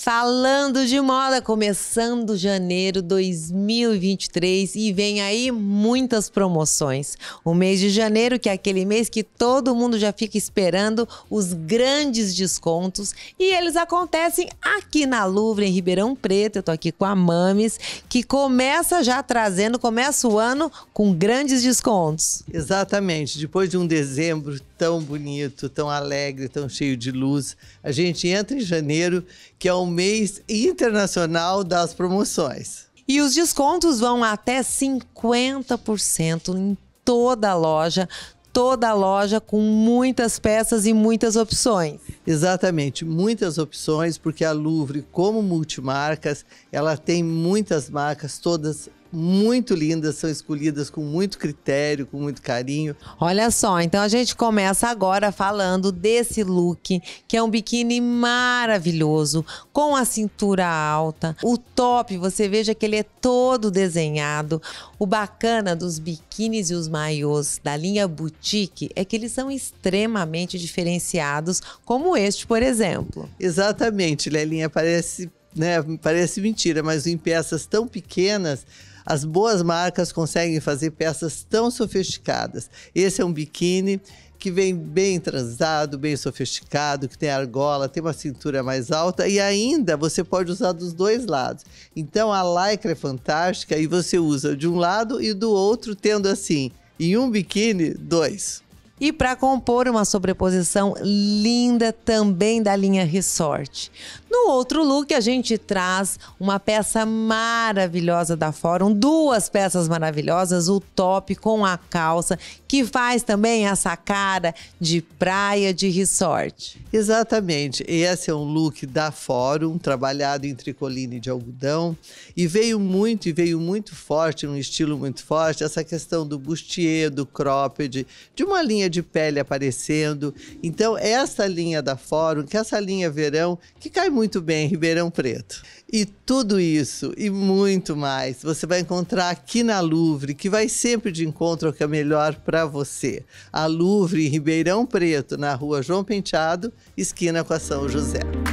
Falando de moda, começando janeiro 2023 e vem aí muitas promoções. O mês de janeiro, que é aquele mês que todo mundo já fica esperando os grandes descontos, e eles acontecem aqui na Louvre, em Ribeirão Preto. Eu tô aqui com a Mames, que começa já trazendo, começa o ano com grandes descontos. Exatamente. Depois de um dezembro tão bonito, tão alegre, tão cheio de luz, a gente entra em janeiro, que é um mês internacional das promoções. E os descontos vão até 50% em toda a loja, toda a loja com muitas peças e muitas opções. Exatamente, muitas opções, porque a Louvre, como multimarcas, ela tem muitas marcas, todas muito lindas, são escolhidas com muito critério, com muito carinho. Olha só, então a gente começa agora falando desse look, que é um biquíni maravilhoso, com a cintura alta. O top, você veja que ele é todo desenhado. O bacana dos biquínis e os maiôs da linha boutique é que eles são extremamente diferenciados, como este, por exemplo. Exatamente, Lelinha, parece né? Parece mentira, mas em peças tão pequenas as boas marcas conseguem fazer peças tão sofisticadas. Esse é um biquíni que vem bem transado, bem sofisticado, que tem argola, tem uma cintura mais alta e ainda você pode usar dos dois lados. Então a lycra é fantástica e você usa de um lado e do outro, tendo assim, em um biquíni, dois. E para compor uma sobreposição linda também da linha Resort. No outro look, a gente traz uma peça maravilhosa da Fórum, duas peças maravilhosas, o top com a calça, que faz também essa cara de praia de resort. Exatamente. Esse é um look da Fórum, trabalhado em tricoline de algodão, e veio muito, e veio muito forte, um estilo muito forte, essa questão do bustier, do cropped, de uma linha de pele aparecendo. Então, essa linha da Fórum, que é essa linha verão, que cai muito muito bem Ribeirão Preto. E tudo isso e muito mais você vai encontrar aqui na Louvre, que vai sempre de encontro ao que é melhor para você. A Louvre, em Ribeirão Preto, na rua João Penteado, esquina com a São José.